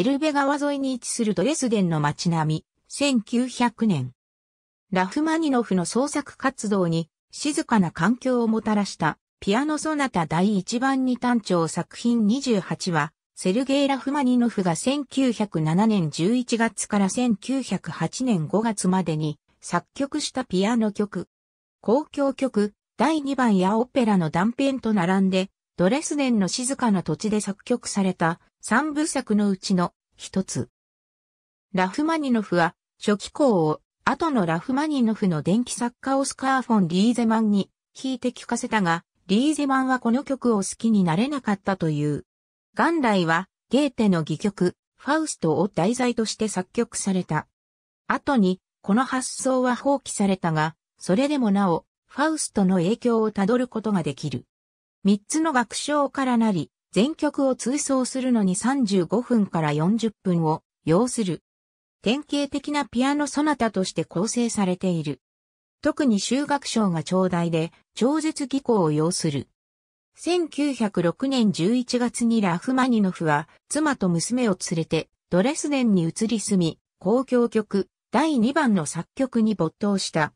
エルベ川沿いに位置するドレスデンの街並み、1900年。ラフマニノフの創作活動に静かな環境をもたらしたピアノソナタ第1番に単調作品28は、セルゲイ・ラフマニノフが1907年11月から1908年5月までに作曲したピアノ曲、公共曲、第2番やオペラの断片と並んで、ドレスデンの静かな土地で作曲された3部作のうちの一つ。ラフマニノフは、初期校を、後のラフマニノフの電気作家オスカー・フォン・リーゼマンに弾いて聞かせたが、リーゼマンはこの曲を好きになれなかったという。元来は、ゲーテの戯曲、ファウストを題材として作曲された。後に、この発想は放棄されたが、それでもなお、ファウストの影響をたどることができる。三つの楽章からなり、全曲を通奏するのに35分から40分を要する。典型的なピアノソナタとして構成されている。特に修学賞が長大で、超絶技巧を要する。1906年11月にラフマニノフは、妻と娘を連れて、ドレスデンに移り住み、公共曲、第2番の作曲に没頭した。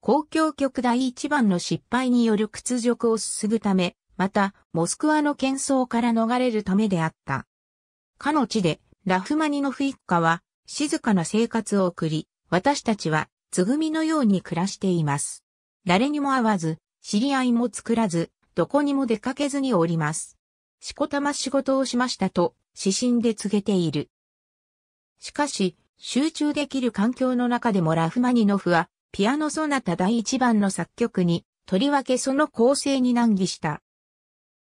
公共曲第1番の失敗による屈辱をすすぐため、また、モスクワの喧騒から逃れるためであった。かの地で、ラフマニノフ一家は、静かな生活を送り、私たちは、つぐみのように暮らしています。誰にも会わず、知り合いも作らず、どこにも出かけずにおります。しこたま仕事をしましたと、指針で告げている。しかし、集中できる環境の中でもラフマニノフは、ピアノソナタ第一番の作曲に、とりわけその構成に難儀した。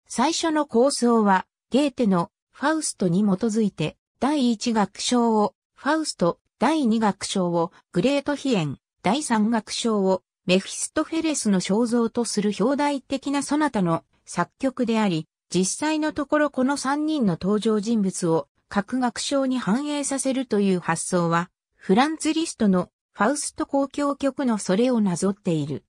最初の構想は、ゲーテのファウストに基づいて、第1楽章をファウスト、第2楽章をグレートヒエン、第3楽章をメフィストフェレスの肖像とする表題的なそなたの作曲であり、実際のところこの3人の登場人物を各楽章に反映させるという発想は、フランツリストのファウスト公共曲のそれをなぞっている。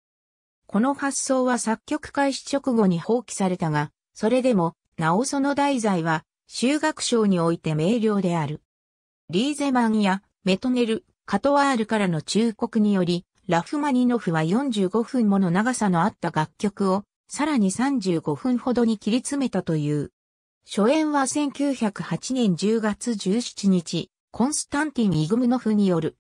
この発想は作曲開始直後に放棄されたが、それでも、なおその題材は、修学賞において明瞭である。リーゼマンやメトネル、カトワールからの忠告により、ラフマニノフは45分もの長さのあった楽曲を、さらに35分ほどに切り詰めたという。初演は1908年10月17日、コンスタンティン・イグムノフによる。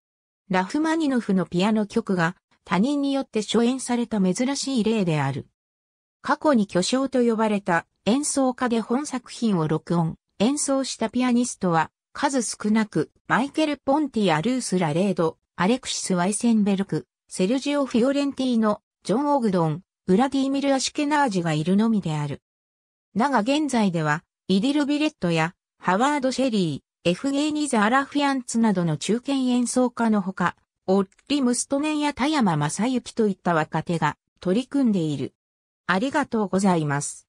ラフマニノフのピアノ曲が他人によって初演された珍しい例である。過去に巨匠と呼ばれた演奏家で本作品を録音、演奏したピアニストは数少なくマイケル・ポンティア・ルース・ラレード、アレクシス・ワイセンベルク、セルジオ・フィオレンティーノ、ジョン・オグドン、ウラディーミル・アシケナージがいるのみである。だが現在では、イディル・ビレットや、ハワード・シェリー、エフゲーニザ・アラフィアンツなどの中堅演奏家のほか、オッリ・ムストネンや田山正幸といった若手が取り組んでいる。ありがとうございます。